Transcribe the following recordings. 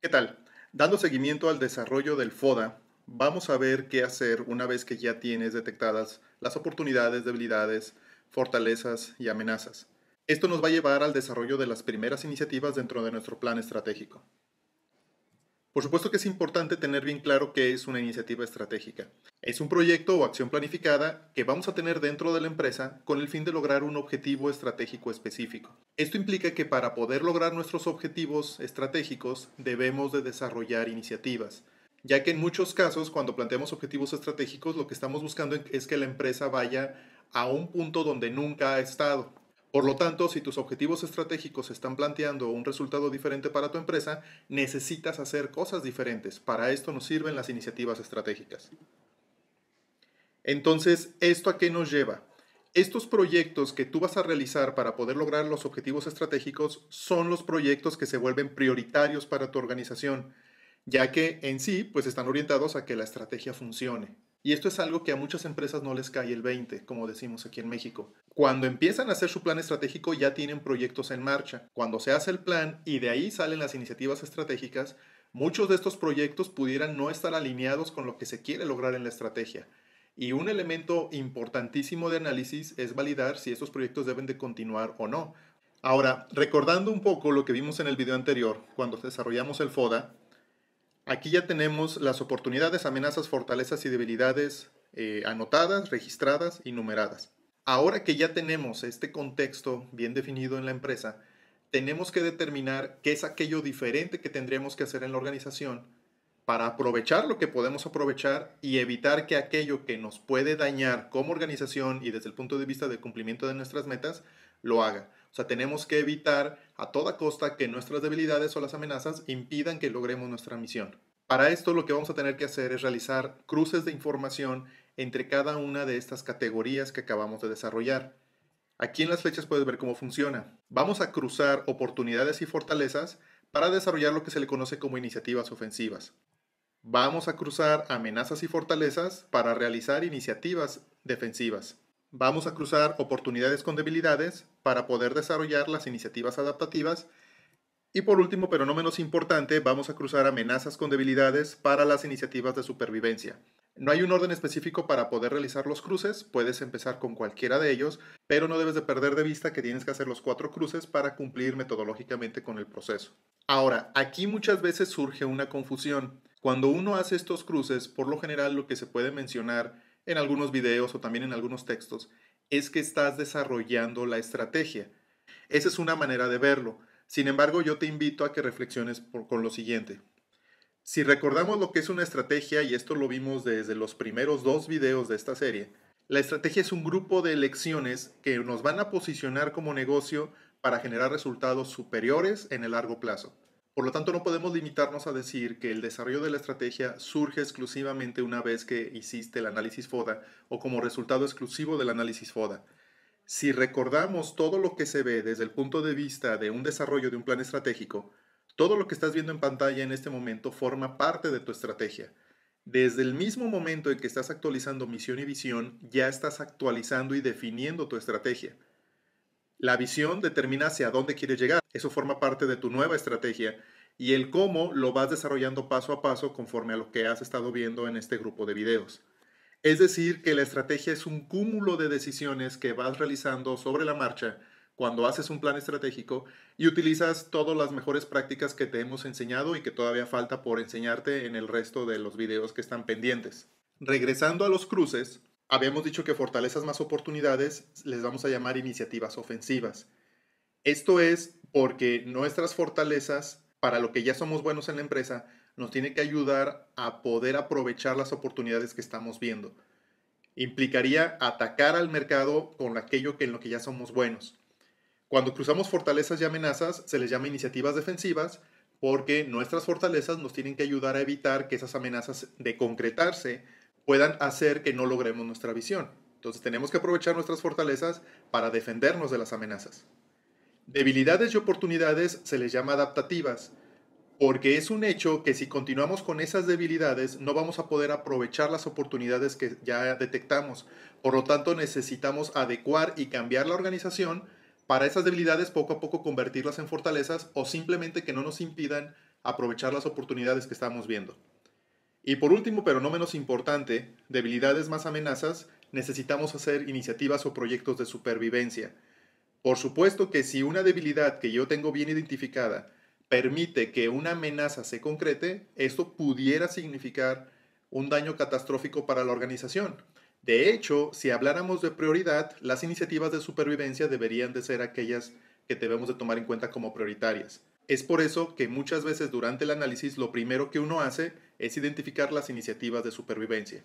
¿Qué tal? Dando seguimiento al desarrollo del FODA, vamos a ver qué hacer una vez que ya tienes detectadas las oportunidades, debilidades, fortalezas y amenazas. Esto nos va a llevar al desarrollo de las primeras iniciativas dentro de nuestro plan estratégico. Por supuesto que es importante tener bien claro qué es una iniciativa estratégica. Es un proyecto o acción planificada que vamos a tener dentro de la empresa con el fin de lograr un objetivo estratégico específico. Esto implica que para poder lograr nuestros objetivos estratégicos debemos de desarrollar iniciativas, ya que en muchos casos cuando planteamos objetivos estratégicos lo que estamos buscando es que la empresa vaya a un punto donde nunca ha estado por lo tanto, si tus objetivos estratégicos están planteando un resultado diferente para tu empresa, necesitas hacer cosas diferentes. Para esto nos sirven las iniciativas estratégicas. Entonces, ¿esto a qué nos lleva? Estos proyectos que tú vas a realizar para poder lograr los objetivos estratégicos son los proyectos que se vuelven prioritarios para tu organización, ya que en sí pues están orientados a que la estrategia funcione. Y esto es algo que a muchas empresas no les cae el 20, como decimos aquí en México. Cuando empiezan a hacer su plan estratégico ya tienen proyectos en marcha. Cuando se hace el plan y de ahí salen las iniciativas estratégicas, muchos de estos proyectos pudieran no estar alineados con lo que se quiere lograr en la estrategia. Y un elemento importantísimo de análisis es validar si estos proyectos deben de continuar o no. Ahora, recordando un poco lo que vimos en el video anterior, cuando desarrollamos el FODA, Aquí ya tenemos las oportunidades, amenazas, fortalezas y debilidades eh, anotadas, registradas y numeradas. Ahora que ya tenemos este contexto bien definido en la empresa, tenemos que determinar qué es aquello diferente que tendríamos que hacer en la organización para aprovechar lo que podemos aprovechar y evitar que aquello que nos puede dañar como organización y desde el punto de vista del cumplimiento de nuestras metas, lo haga. O sea, tenemos que evitar a toda costa que nuestras debilidades o las amenazas impidan que logremos nuestra misión. Para esto lo que vamos a tener que hacer es realizar cruces de información entre cada una de estas categorías que acabamos de desarrollar. Aquí en las flechas puedes ver cómo funciona. Vamos a cruzar oportunidades y fortalezas para desarrollar lo que se le conoce como iniciativas ofensivas. Vamos a cruzar amenazas y fortalezas para realizar iniciativas defensivas. Vamos a cruzar oportunidades con debilidades para poder desarrollar las iniciativas adaptativas. Y por último, pero no menos importante, vamos a cruzar amenazas con debilidades para las iniciativas de supervivencia. No hay un orden específico para poder realizar los cruces, puedes empezar con cualquiera de ellos, pero no debes de perder de vista que tienes que hacer los cuatro cruces para cumplir metodológicamente con el proceso. Ahora, aquí muchas veces surge una confusión. Cuando uno hace estos cruces, por lo general lo que se puede mencionar en algunos videos o también en algunos textos es que estás desarrollando la estrategia. Esa es una manera de verlo. Sin embargo, yo te invito a que reflexiones con lo siguiente. Si recordamos lo que es una estrategia, y esto lo vimos desde los primeros dos videos de esta serie, la estrategia es un grupo de elecciones que nos van a posicionar como negocio para generar resultados superiores en el largo plazo. Por lo tanto, no podemos limitarnos a decir que el desarrollo de la estrategia surge exclusivamente una vez que hiciste el análisis FODA o como resultado exclusivo del análisis FODA. Si recordamos todo lo que se ve desde el punto de vista de un desarrollo de un plan estratégico, todo lo que estás viendo en pantalla en este momento forma parte de tu estrategia. Desde el mismo momento en que estás actualizando misión y visión, ya estás actualizando y definiendo tu estrategia. La visión determina hacia dónde quieres llegar. Eso forma parte de tu nueva estrategia y el cómo lo vas desarrollando paso a paso conforme a lo que has estado viendo en este grupo de videos. Es decir, que la estrategia es un cúmulo de decisiones que vas realizando sobre la marcha cuando haces un plan estratégico y utilizas todas las mejores prácticas que te hemos enseñado y que todavía falta por enseñarte en el resto de los videos que están pendientes. Regresando a los cruces, habíamos dicho que fortalezas más oportunidades les vamos a llamar iniciativas ofensivas. Esto es porque nuestras fortalezas, para lo que ya somos buenos en la empresa, nos tienen que ayudar a poder aprovechar las oportunidades que estamos viendo. Implicaría atacar al mercado con aquello que en lo que ya somos buenos. Cuando cruzamos fortalezas y amenazas, se les llama iniciativas defensivas porque nuestras fortalezas nos tienen que ayudar a evitar que esas amenazas de concretarse puedan hacer que no logremos nuestra visión. Entonces tenemos que aprovechar nuestras fortalezas para defendernos de las amenazas. Debilidades y oportunidades se les llama adaptativas, porque es un hecho que si continuamos con esas debilidades no vamos a poder aprovechar las oportunidades que ya detectamos. Por lo tanto, necesitamos adecuar y cambiar la organización para esas debilidades poco a poco convertirlas en fortalezas o simplemente que no nos impidan aprovechar las oportunidades que estamos viendo. Y por último, pero no menos importante, debilidades más amenazas, necesitamos hacer iniciativas o proyectos de supervivencia. Por supuesto que si una debilidad que yo tengo bien identificada permite que una amenaza se concrete, esto pudiera significar un daño catastrófico para la organización. De hecho, si habláramos de prioridad, las iniciativas de supervivencia deberían de ser aquellas que debemos de tomar en cuenta como prioritarias. Es por eso que muchas veces durante el análisis lo primero que uno hace es identificar las iniciativas de supervivencia.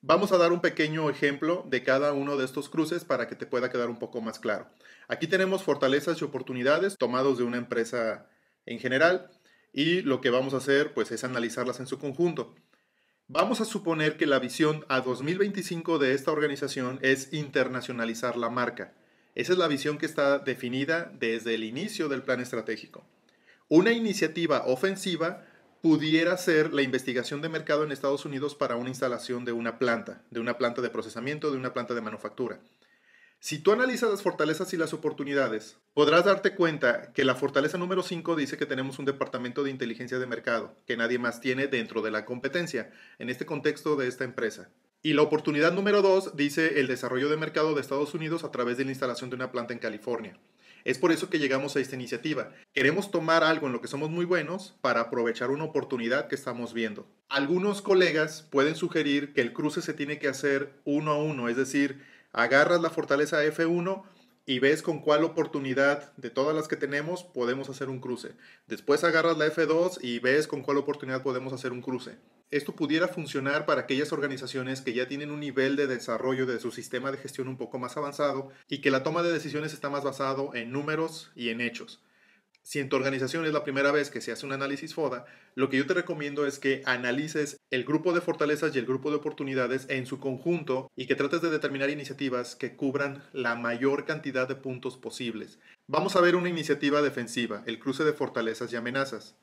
Vamos a dar un pequeño ejemplo de cada uno de estos cruces para que te pueda quedar un poco más claro. Aquí tenemos fortalezas y oportunidades tomados de una empresa en general y lo que vamos a hacer pues es analizarlas en su conjunto. Vamos a suponer que la visión a 2025 de esta organización es internacionalizar la marca. Esa es la visión que está definida desde el inicio del plan estratégico. Una iniciativa ofensiva pudiera ser la investigación de mercado en Estados Unidos para una instalación de una planta, de una planta de procesamiento, de una planta de manufactura. Si tú analizas las fortalezas y las oportunidades, podrás darte cuenta que la fortaleza número 5 dice que tenemos un departamento de inteligencia de mercado, que nadie más tiene dentro de la competencia, en este contexto de esta empresa. Y la oportunidad número 2 dice el desarrollo de mercado de Estados Unidos a través de la instalación de una planta en California. Es por eso que llegamos a esta iniciativa. Queremos tomar algo en lo que somos muy buenos para aprovechar una oportunidad que estamos viendo. Algunos colegas pueden sugerir que el cruce se tiene que hacer uno a uno, es decir, agarras la fortaleza F1 y ves con cuál oportunidad de todas las que tenemos podemos hacer un cruce. Después agarras la F2 y ves con cuál oportunidad podemos hacer un cruce esto pudiera funcionar para aquellas organizaciones que ya tienen un nivel de desarrollo de su sistema de gestión un poco más avanzado y que la toma de decisiones está más basado en números y en hechos. Si en tu organización es la primera vez que se hace un análisis FODA, lo que yo te recomiendo es que analices el grupo de fortalezas y el grupo de oportunidades en su conjunto y que trates de determinar iniciativas que cubran la mayor cantidad de puntos posibles. Vamos a ver una iniciativa defensiva, el cruce de fortalezas y amenazas.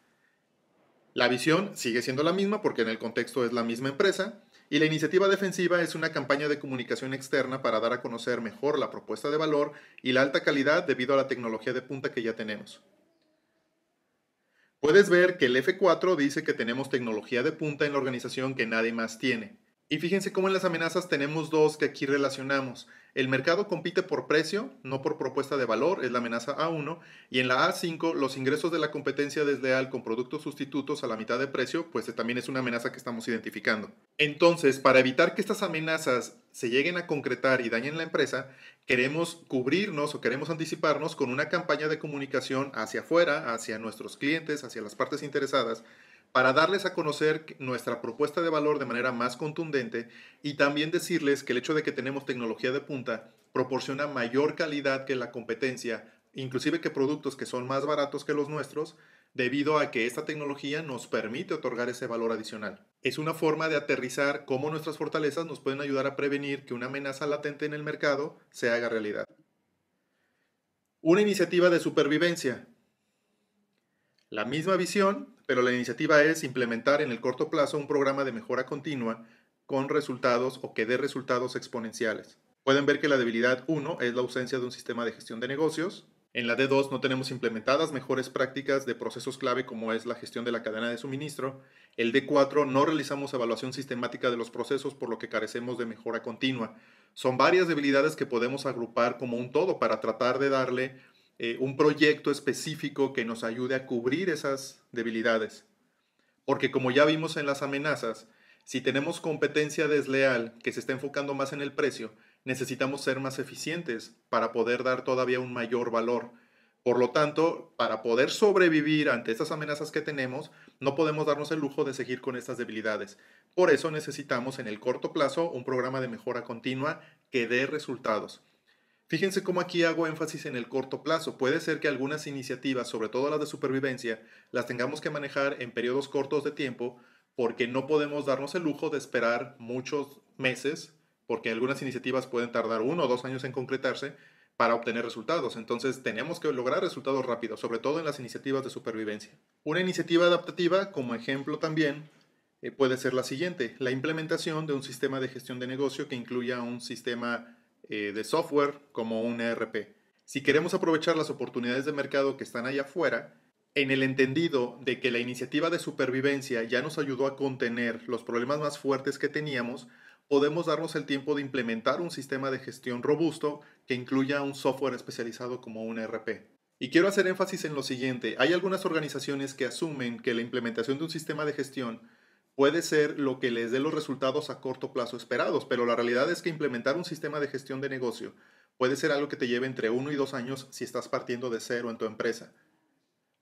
La visión sigue siendo la misma porque en el contexto es la misma empresa y la iniciativa defensiva es una campaña de comunicación externa para dar a conocer mejor la propuesta de valor y la alta calidad debido a la tecnología de punta que ya tenemos. Puedes ver que el F4 dice que tenemos tecnología de punta en la organización que nadie más tiene. Y fíjense cómo en las amenazas tenemos dos que aquí relacionamos. El mercado compite por precio, no por propuesta de valor, es la amenaza A1, y en la A5 los ingresos de la competencia desleal con productos sustitutos a la mitad de precio, pues eh, también es una amenaza que estamos identificando. Entonces, para evitar que estas amenazas se lleguen a concretar y dañen la empresa, queremos cubrirnos o queremos anticiparnos con una campaña de comunicación hacia afuera, hacia nuestros clientes, hacia las partes interesadas, para darles a conocer nuestra propuesta de valor de manera más contundente y también decirles que el hecho de que tenemos tecnología de punta proporciona mayor calidad que la competencia, inclusive que productos que son más baratos que los nuestros, debido a que esta tecnología nos permite otorgar ese valor adicional. Es una forma de aterrizar cómo nuestras fortalezas nos pueden ayudar a prevenir que una amenaza latente en el mercado se haga realidad. Una iniciativa de supervivencia. La misma visión, pero la iniciativa es implementar en el corto plazo un programa de mejora continua con resultados o que dé resultados exponenciales. Pueden ver que la debilidad 1 es la ausencia de un sistema de gestión de negocios. En la D2 no tenemos implementadas mejores prácticas de procesos clave como es la gestión de la cadena de suministro. El D4 no realizamos evaluación sistemática de los procesos por lo que carecemos de mejora continua. Son varias debilidades que podemos agrupar como un todo para tratar de darle eh, un proyecto específico que nos ayude a cubrir esas debilidades. Porque como ya vimos en las amenazas, si tenemos competencia desleal que se está enfocando más en el precio, necesitamos ser más eficientes para poder dar todavía un mayor valor. Por lo tanto, para poder sobrevivir ante estas amenazas que tenemos, no podemos darnos el lujo de seguir con estas debilidades. Por eso necesitamos en el corto plazo un programa de mejora continua que dé resultados. Fíjense cómo aquí hago énfasis en el corto plazo. Puede ser que algunas iniciativas, sobre todo las de supervivencia, las tengamos que manejar en periodos cortos de tiempo porque no podemos darnos el lujo de esperar muchos meses, porque algunas iniciativas pueden tardar uno o dos años en concretarse para obtener resultados. Entonces tenemos que lograr resultados rápidos, sobre todo en las iniciativas de supervivencia. Una iniciativa adaptativa, como ejemplo también, eh, puede ser la siguiente, la implementación de un sistema de gestión de negocio que incluya un sistema eh, de software como un ERP. Si queremos aprovechar las oportunidades de mercado que están allá afuera, en el entendido de que la iniciativa de supervivencia ya nos ayudó a contener los problemas más fuertes que teníamos, podemos darnos el tiempo de implementar un sistema de gestión robusto que incluya un software especializado como un ERP. Y quiero hacer énfasis en lo siguiente, hay algunas organizaciones que asumen que la implementación de un sistema de gestión puede ser lo que les dé los resultados a corto plazo esperados, pero la realidad es que implementar un sistema de gestión de negocio puede ser algo que te lleve entre uno y dos años si estás partiendo de cero en tu empresa.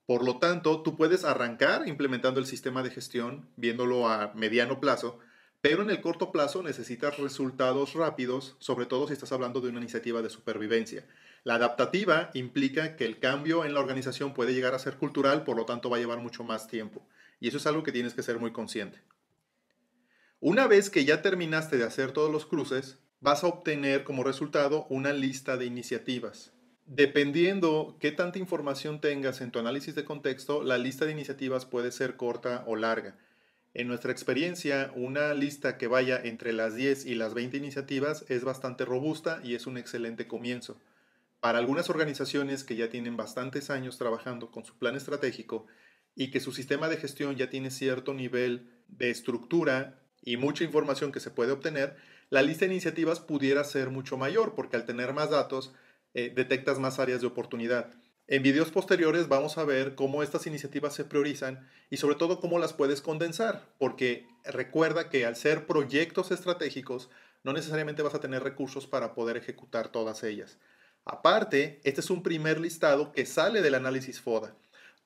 Por lo tanto, tú puedes arrancar implementando el sistema de gestión, viéndolo a mediano plazo, pero en el corto plazo necesitas resultados rápidos, sobre todo si estás hablando de una iniciativa de supervivencia. La adaptativa implica que el cambio en la organización puede llegar a ser cultural, por lo tanto va a llevar mucho más tiempo. Y eso es algo que tienes que ser muy consciente. Una vez que ya terminaste de hacer todos los cruces, vas a obtener como resultado una lista de iniciativas. Dependiendo qué tanta información tengas en tu análisis de contexto, la lista de iniciativas puede ser corta o larga. En nuestra experiencia, una lista que vaya entre las 10 y las 20 iniciativas es bastante robusta y es un excelente comienzo. Para algunas organizaciones que ya tienen bastantes años trabajando con su plan estratégico, y que su sistema de gestión ya tiene cierto nivel de estructura y mucha información que se puede obtener, la lista de iniciativas pudiera ser mucho mayor porque al tener más datos eh, detectas más áreas de oportunidad. En videos posteriores vamos a ver cómo estas iniciativas se priorizan y sobre todo cómo las puedes condensar, porque recuerda que al ser proyectos estratégicos no necesariamente vas a tener recursos para poder ejecutar todas ellas. Aparte, este es un primer listado que sale del análisis FODA.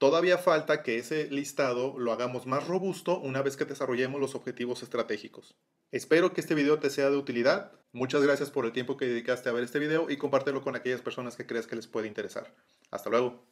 Todavía falta que ese listado lo hagamos más robusto una vez que desarrollemos los objetivos estratégicos. Espero que este video te sea de utilidad. Muchas gracias por el tiempo que dedicaste a ver este video y compártelo con aquellas personas que creas que les puede interesar. Hasta luego.